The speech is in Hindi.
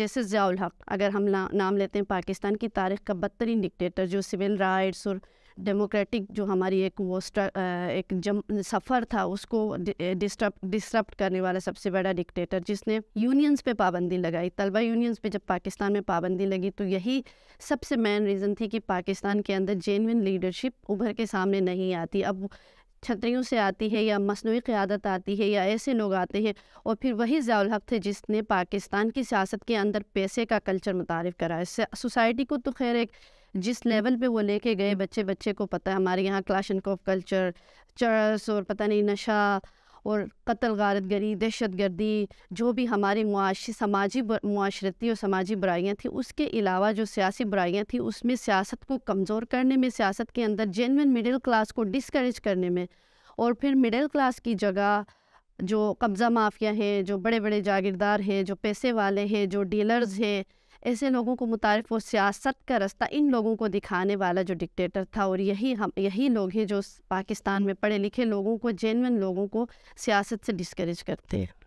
जैसे ज़ियाउल हक अगर हम ना नाम लेते हैं पाकिस्तान की तारीख का बदतरीन डिक्टेटर जो सिविल राइट्स और डेमोक्रेटिक जो हमारी एक वो एक जम सफ़र था उसको डिस्टर्ब डिस्टर्ब करने वाला सबसे बड़ा डिक्टेटर जिसने यूनियंस पे पाबंदी लगाई तलबा यूनियंस पे जब पाकिस्तान में पाबंदी लगी तो यही सबसे मेन रीज़न थी कि पाकिस्तान के अंदर जेनविन लीडरशिप उभर के सामने नहीं आती अब छतरियों से आती है या मसनू क़्यादत आती है या ऐसे लोग आते हैं और फिर वही ज़ियाल थे जिसने पाकिस्तान की सियासत के अंदर पैसे का कल्चर मुतारफ़ कराया सोसाइटी को तो खैर एक जिस लेवल पे वो लेके गए बच्चे बच्चे को पता है हमारे यहाँ क्लाशन कल्चर चर्स और पता नहीं नशा और कत्ल गारत गरी दहशत गर्दी जो भी हमारी मुआशी समाजी माशरती और समाजी बुराइयाँ थी उसके अलावा जो सियासी बुराइयाँ थी उसमें सियासत को कमज़ोर करने में सियासत के अंदर जेनविन मिडिल क्लास को डिसक्रेज करने में और फिर मिडिल क्लास की जगह जो कब्ज़ा माफिया हैं जो बड़े बड़े जागीरदार हैं जो पैसे वाले हैं जो डीलर्स हैं ऐसे लोगों को मुतारफ़ और सियासत का रास्ता इन लोगों को दिखाने वाला जो डिक्टेटर था और यही हम यही लोग हैं जो पाकिस्तान में पढ़े लिखे लोगों को जेनवन लोगों को सियासत से डिस्करेज करते हैं